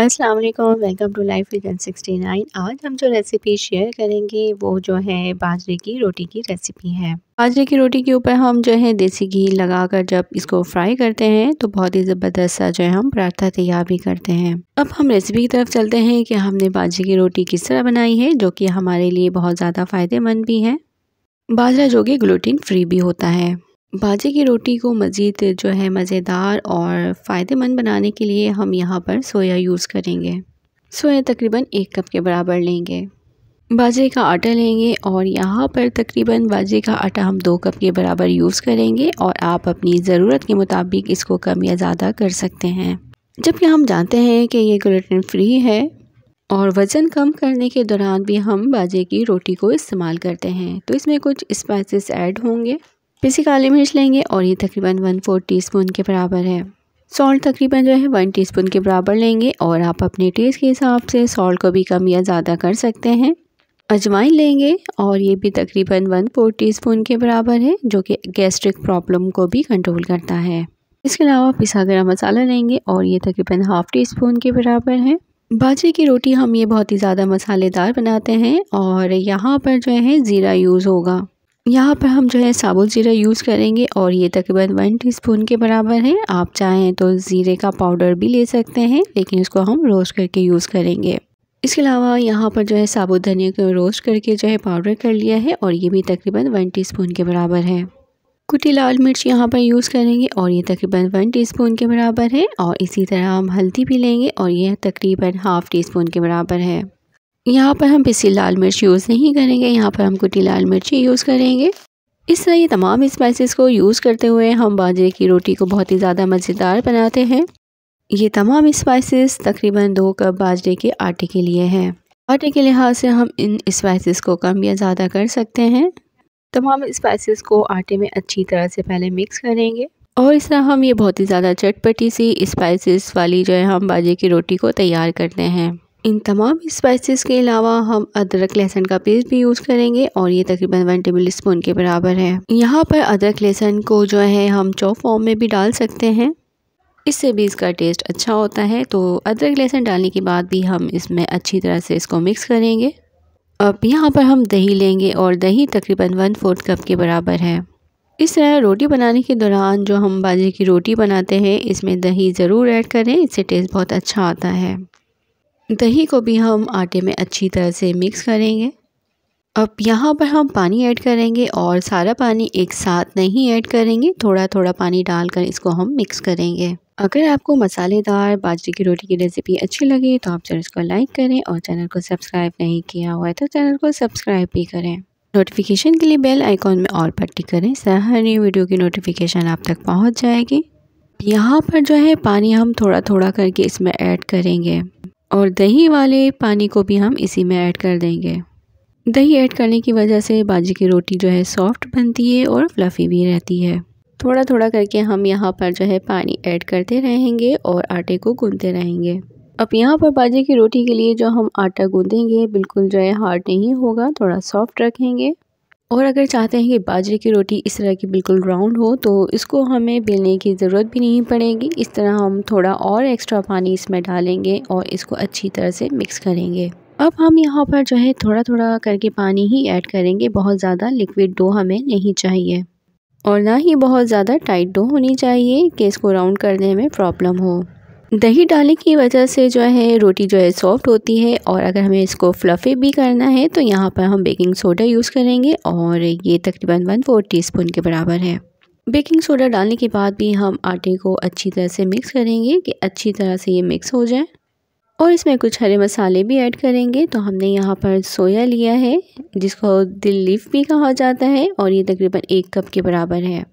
अस्सलाम वालेकुम welcome to life vision 69 आज हम जो रेसिपी शेयर करेंगे वो जो है बाजरे की रोटी की रेसिपी है बाजरे की रोटी के ऊपर हम जो है देसी घी लगाकर जब इसको फ्राई करते हैं तो बहुत ही ज़बरदस्त सा जो है हम पराठा तैयार भी करते हैं अब हम रेसिपी की तरफ चलते हैं कि हमने बाजरे की रोटी किस तरह बनाई है जो कि हमारे लिए बहुत ज़्यादा फ़ायदेमंद भी है बाजरा जो कि ग्लूटिन फ्री भी होता है बाजे की रोटी को मज़ीद जो है मज़ेदार और फ़ायदेमंद बनाने के लिए हम यहाँ पर सोया यूज़ करेंगे सोया तकरीबन एक कप के बराबर लेंगे बाजे का आटा लेंगे और यहाँ पर तकरीबन बाजे का आटा हम दो कप के बराबर यूज़ करेंगे और आप अपनी ज़रूरत के मुताबिक इसको कम या ज़्यादा कर सकते हैं जबकि हम जानते हैं कि ये ग्लूटेन फ्री है और वज़न कम करने के दौरान भी हम बाजे की रोटी को इस्तेमाल करते हैं तो इसमें कुछ स्पाइसेस ऐड होंगे पिसी काली मिर्च लेंगे और ये तकरीबन वन फोर टीस्पून के बराबर है सॉल्ट तकरीबन जो है वन टीस्पून के बराबर लेंगे और आप अपने टेस्ट के हिसाब से सॉल्ट को भी कम या ज़्यादा कर सकते हैं अजवाइन लेंगे और ये भी तकरीबन वन फोर टी के बराबर है जो कि गैस्ट्रिक प्रॉब्लम को भी कंट्रोल करता है इसके अलावा पिसा गरम मसाला लेंगे और ये तकरीबन हाफ़ टी स्पून के बराबर है बाजरे की रोटी हम ये बहुत ही ज़्यादा मसालेदार बनाते हैं और यहाँ पर जो है ज़ीरा यूज़ होगा यहाँ पर हम जो है साबुत ज़ीरा यूज़ करेंगे और ये तकरीबन वन टीस्पून के बराबर है आप चाहें तो ज़ीरे का पाउडर भी ले सकते हैं लेकिन इसको हम रोस्ट करके यूज़ करेंगे इसके अलावा यहाँ पर जो है साबुत धनिया को रोस्ट करके जो है पाउडर कर लिया है और ये भी तकरीबन वन टी के बराबर है कुटी लाल मिर्च यहाँ पर यूज़ करेंगे और ये तकरीबन वन टीस्पून के बराबर है और इसी तरह हम हल्दी भी लेंगे और यह तकरीबन हाफ़ टी स्पून के बराबर है यहाँ पर हम पिसी लाल मिर्च यूज़ नहीं करेंगे यहाँ पर हम कुटी लाल मिर्ची यूज़ करेंगे इस तरह ये तमाम स्पाइसेस को यूज़ करते हुए हम बाजरे की रोटी को बहुत ही ज़्यादा मज़ेदार बनाते हैं ये तमाम स्पाइसेस तकरीबन दो कप बाजरे के आटे के लिए हैं आटे के लिहाज से हम इन स्पाइसेस को कम या ज़्यादा कर सकते हैं तमाम स्पाइसेस को आटे में अच्छी तरह से पहले मिक्स करेंगे और इस तरह हम ये बहुत ही ज़्यादा चटपटी सी स्पाइसिस वाली जो है हम बाजरे की रोटी को तैयार करते हैं इन तमाम स्पाइसेस के अलावा हम अदरक लहसुन का पेस्ट भी यूज़ करेंगे और ये तकरीबन वन टेबल स्पून के बराबर है यहाँ पर अदरक लहसुन को जो है हम चॉप फॉर्म में भी डाल सकते हैं इससे भी इसका टेस्ट अच्छा होता है तो अदरक लहसुन डालने के बाद भी हम इसमें अच्छी तरह से इसको मिक्स करेंगे अब यहाँ पर हम दही लेंगे और दही तकरीबन वन फोर्थ कप के बराबर है इस तरह रोटी बनाने के दौरान जो हम बाजरे की रोटी बनाते हैं इसमें दही ज़रूर ऐड करें इससे टेस्ट बहुत अच्छा आता है दही को भी हम आटे में अच्छी तरह से मिक्स करेंगे अब यहाँ पर हम पानी ऐड करेंगे और सारा पानी एक साथ नहीं ऐड करेंगे थोड़ा थोड़ा पानी डालकर इसको हम मिक्स करेंगे अगर आपको मसालेदार बाजरे की रोटी की रेसिपी अच्छी लगी तो आप चैनल इसको लाइक करें और चैनल को सब्सक्राइब नहीं किया हुआ है तो चैनल को सब्सक्राइब भी करें नोटिफिकेशन के लिए बेल आइकॉन में ऑल पर टिक करें हर नई वीडियो की नोटिफिकेशन आप तक पहुँच जाएगी यहाँ पर जो है पानी हम थोड़ा थोड़ा करके इसमें ऐड करेंगे और दही वाले पानी को भी हम इसी में ऐड कर देंगे दही ऐड करने की वजह से बाजी की रोटी जो है सॉफ्ट बनती है और फ्लफ़ी भी रहती है थोड़ा थोड़ा करके हम यहाँ पर जो है पानी ऐड करते रहेंगे और आटे को गूंदते रहेंगे अब यहाँ पर बाजे की रोटी के लिए जो हम आटा गूंदेंगे बिल्कुल जो है हार्ड नहीं होगा थोड़ा सॉफ्ट रखेंगे और अगर चाहते हैं कि बाजरे की रोटी इस तरह की बिल्कुल राउंड हो तो इसको हमें बेलने की ज़रूरत भी नहीं पड़ेगी इस तरह हम थोड़ा और एक्स्ट्रा पानी इसमें डालेंगे और इसको अच्छी तरह से मिक्स करेंगे अब हम यहाँ पर जो है थोड़ा थोड़ा करके पानी ही ऐड करेंगे बहुत ज़्यादा लिक्विड डो हमें नहीं चाहिए और ना ही बहुत ज़्यादा टाइट डो होनी चाहिए कि इसको राउंड करने में प्रॉब्लम हो दही डालने की वजह से जो है रोटी जो है सॉफ्ट होती है और अगर हमें इसको फ्लफ़ी भी करना है तो यहाँ पर हम बेकिंग सोडा यूज़ करेंगे और ये तकरीबन वन फोर टी के बराबर है बेकिंग सोडा डालने के बाद भी हम आटे को अच्छी तरह से मिक्स करेंगे कि अच्छी तरह से ये मिक्स हो जाए और इसमें कुछ हरे मसाले भी ऐड करेंगे तो हमने यहाँ पर सोया लिया है जिसको दिल लीफ भी कहा जाता है और ये तकरीबन एक कप के बराबर है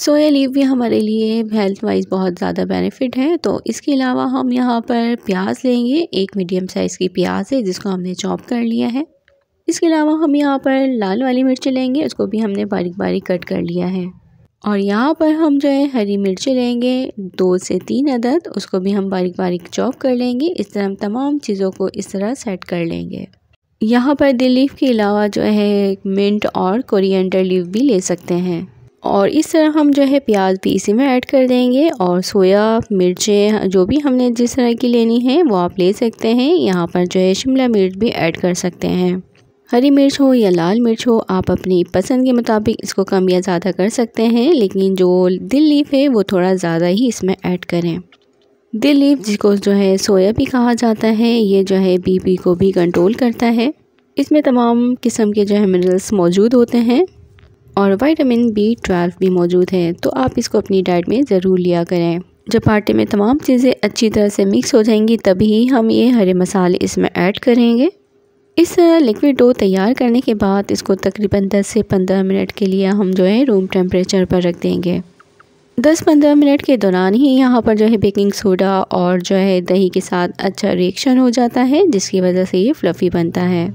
सोया लीव भी हमारे लिए हेल्थ वाइज बहुत ज़्यादा बेनिफिट है तो इसके अलावा हम यहाँ पर प्याज लेंगे एक मीडियम साइज़ की प्याज है जिसको हमने चॉप कर लिया है इसके अलावा हम यहाँ पर लाल वाली मिर्ची लेंगे उसको भी हमने बारीक बारीक कट कर लिया है और यहाँ पर हम जो है हरी मिर्ची लेंगे दो से तीन अदद उसको भी हम बारीक बारीक चॉप कर लेंगे इस तरह हम तमाम चीज़ों को इस तरह सेट कर लेंगे यहाँ पर दिल लीफ के अलावा जो है मिंट और कोरिएंडर लीव भी ले सकते हैं और इस तरह हम जो है प्याज भी इसी में ऐड कर देंगे और सोया मिर्चें जो भी हमने जिस तरह की लेनी है वो आप ले सकते हैं यहाँ पर जो है शिमला मिर्च भी ऐड कर सकते हैं हरी मिर्च हो या लाल मिर्च हो आप अपनी पसंद के मुताबिक इसको कम या ज़्यादा कर सकते हैं लेकिन जो दिल लीफ है वो थोड़ा ज़्यादा ही इसमें ऐड करें दिल लीफ जिसको जो है सोया भी कहा जाता है ये जो है बीपी को भी कंट्रोल करता है इसमें तमाम किस्म के जो है मिनरल्स मौजूद होते हैं और वाइटामिन बी ट्वेल्व भी मौजूद है तो आप इसको अपनी डाइट में ज़रूर लिया करें जब आटे में तमाम चीज़ें अच्छी तरह से मिक्स हो जाएंगी तभी हम ये हरे मसाले इसमें ऐड करेंगे इस लिक्विड डो तैयार करने के बाद इसको तकरीबन 10 से 15 मिनट के लिए हम जो है रूम टेम्परेचर पर रख देंगे 10-15 मिनट के दौरान ही यहाँ पर जो है बेकिंग सोडा और जो है दही के साथ अच्छा रिएक्शन हो जाता है जिसकी वजह से ये फ्लफ़ी बनता है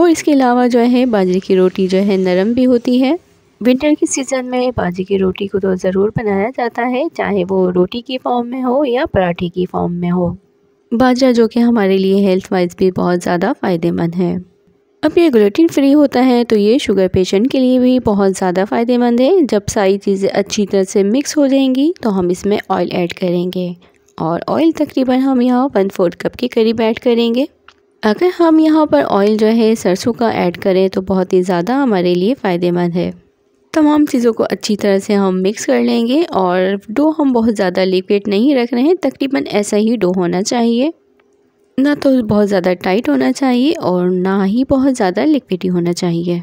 और इसके अलावा जो है बाजरे की रोटी जो है नरम भी होती है विंटर के सीज़न में बाजी की रोटी को तो ज़रूर बनाया जाता है चाहे वो रोटी की फॉर्म में हो या पराठे की फॉर्म में हो बाजरा जो कि हमारे लिए हेल्थ वाइज भी बहुत ज़्यादा फ़ायदेमंद है अब ये ग्लूटिन फ्री होता है तो ये शुगर पेशेंट के लिए भी बहुत ज़्यादा फ़ायदेमंद है जब सारी चीज़ें अच्छी तरह से मिक्स हो जाएंगी तो हम इसमें ऑयल ऐड करेंगे और ऑयल तकरीबन हम यहाँ वन फोर्थ कप के करीब ऐड करेंगे अगर हम यहाँ पर ऑयल जो है सरसों का ऐड करें तो बहुत ही ज़्यादा हमारे लिए फ़ायदेमंद है तमाम चीज़ों को अच्छी तरह से हम मिक्स कर लेंगे और डो हम बहुत ज़्यादा लिक्विड नहीं रख रहे हैं तकरीबन ऐसा ही डो होना चाहिए ना तो बहुत ज़्यादा टाइट होना चाहिए और ना ही बहुत ज़्यादा लिक्विड होना चाहिए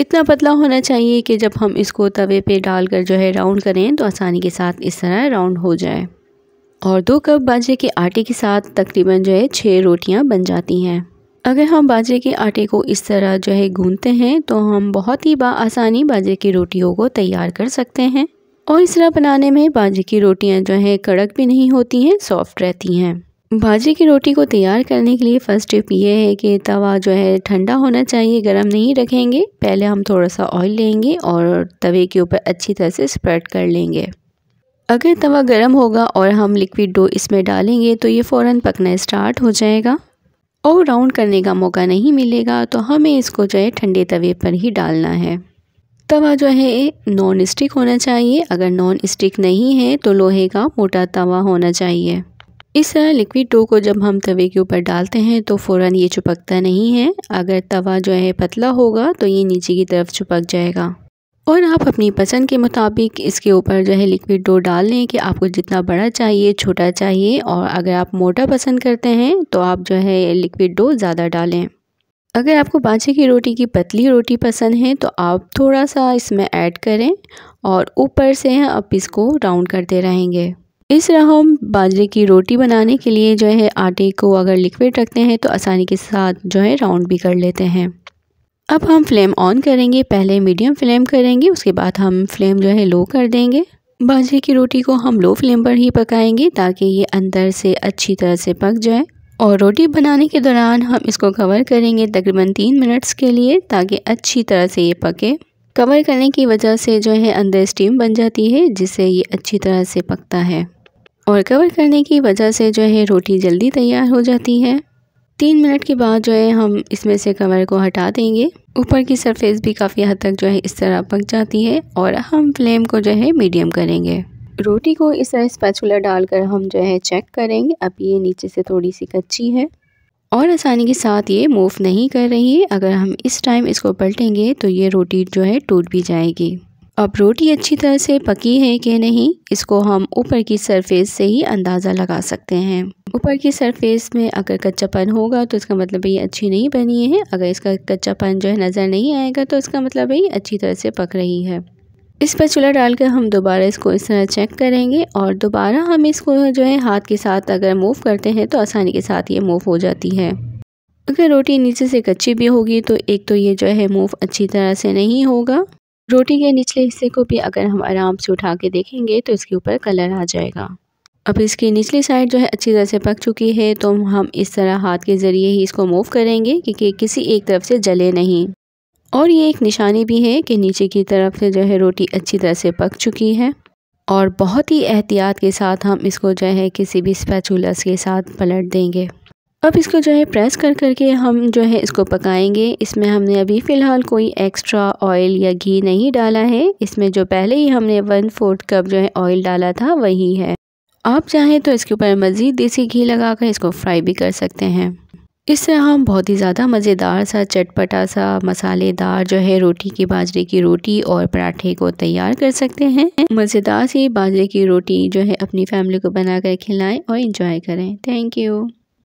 इतना पतला होना चाहिए कि जब हम इसको तवे पे डालकर जो है राउंड करें तो आसानी के साथ इस तरह राउंड हो जाए और दो कप बाजरे के आटे के साथ तकरीबन जो है छः रोटियाँ बन जाती हैं अगर हम बाजरे के आटे को इस तरह जो है गूंदते हैं तो हम बहुत ही आसानी बाजरे की रोटियों को तैयार कर सकते हैं और इस तरह बनाने में बाजरे की रोटियां जो हैं कड़क भी नहीं होती हैं सॉफ्ट रहती हैं बाजरे की रोटी को तैयार करने के लिए फ़र्स्ट स्टेप ये है कि तवा जो है ठंडा होना चाहिए गर्म नहीं रखेंगे पहले हम थोड़ा सा ऑयल लेंगे और तवे के ऊपर अच्छी तरह से स्प्रेड कर लेंगे अगर तवा गर्म होगा और हम लिक्विड डो इसमें डालेंगे तो ये फ़ौरन पकना स्टार्ट हो जाएगा और राउंड करने का मौका नहीं मिलेगा तो हमें इसको जो है ठंडे तवे पर ही डालना है तवा जो है नॉन स्टिक होना चाहिए अगर नॉन स्टिक नहीं है तो लोहे का मोटा तवा होना चाहिए इस तरह लिक्विड डो को जब हम तवे के ऊपर डालते हैं तो फ़ौर ये चुपकता नहीं है अगर तवा जो है पतला होगा तो ये नीचे की तरफ चिपक जाएगा और आप अपनी पसंद के मुताबिक इसके ऊपर जो है लिक्विड डो डाल लें कि आपको जितना बड़ा चाहिए छोटा चाहिए और अगर आप मोटा पसंद करते हैं तो आप जो है लिक्विड डो ज़्यादा डालें अगर आपको बाछे की रोटी की पतली रोटी पसंद है तो आप थोड़ा सा इसमें ऐड करें और ऊपर से आप इसको राउंड करते रहेंगे इस तरह हम बाजरे की रोटी बनाने के लिए जो है आटे को अगर लिक्विड रखते हैं तो आसानी के साथ जो है राउंड भी कर लेते हैं अब हम फ्लेम ऑन करेंगे पहले मीडियम फ्लेम करेंगे उसके बाद हम फ्लेम जो है लो कर देंगे बाजरे की रोटी को हम लो फ्लेम पर ही पकाएंगे ताकि ये अंदर से अच्छी तरह से पक जाए और रोटी बनाने के दौरान हम इसको कवर करेंगे तकरीबन तीन मिनट्स के लिए ताकि अच्छी तरह से ये पके कवर करने की वजह से जो है अंदर स्टीम बन जाती है जिससे ये अच्छी तरह से पकता है और कवर करने की वजह से जो है रोटी जल्दी तैयार हो जाती है तीन मिनट के बाद जो है हम इसमें से कवर को हटा देंगे ऊपर की सरफेस भी काफ़ी हद तक जो है इस तरह पक जाती है और हम फ्लेम को जो है मीडियम करेंगे रोटी को इस तरह स्पैचुला डालकर हम जो है चेक करेंगे अब ये नीचे से थोड़ी सी कच्ची है और आसानी के साथ ये मूव नहीं कर रही है अगर हम इस टाइम इसको पलटेंगे तो ये रोटी जो है टूट भी जाएगी अब रोटी अच्छी तरह से पकी है कि नहीं इसको हम ऊपर की सरफेस से ही अंदाज़ा लगा सकते हैं ऊपर की सरफेस में अगर कच्चापन होगा तो इसका मतलब ये अच्छी नहीं बनी है अगर इसका कच्चापन जो है नज़र नहीं आएगा तो इसका मतलब ये अच्छी तरह से पक रही है इस पर चूल्हा डालकर हम दोबारा इसको इस तरह चेक करेंगे और दोबारा हम इसको जो है हाथ के साथ अगर मूव करते हैं तो आसानी के साथ ये मूव हो जाती है अगर रोटी नीचे से कच्ची भी होगी तो एक तो ये जो है मूव अच्छी तरह से नहीं होगा रोटी के निचले हिस्से को भी अगर हम आराम से उठा के देखेंगे तो इसके ऊपर कलर आ जाएगा अब इसकी निचली साइड जो है अच्छी तरह से पक चुकी है तो हम इस तरह हाथ के ज़रिए ही इसको मूव करेंगे कि, किसी एक तरफ से जले नहीं और ये एक निशानी भी है कि नीचे की तरफ से जो है रोटी अच्छी तरह से पक चुकी है और बहुत ही एहतियात के साथ हम इसको जो है किसी भी स्पैचुलस के साथ पलट देंगे अब इसको जो है प्रेस कर करके हम जो है इसको पकाएंगे इसमें हमने अभी फ़िलहाल कोई एक्स्ट्रा ऑयल या घी नहीं डाला है इसमें जो पहले ही हमने वन फोर्थ कप जो है ऑयल डाला था वही है आप चाहें तो इसके ऊपर मज़ीद देसी घी लगा कर इसको फ्राई भी कर सकते हैं इससे हम बहुत ही ज़्यादा मज़ेदार सा चटपटा सा मसालेदार जो है रोटी की बाजरे की रोटी और पराठे को तैयार कर सकते हैं मज़ेदार सी बाजरे की रोटी जो है अपनी फैमिली को बना कर खिलाएं और इंजॉय करें थैंक यू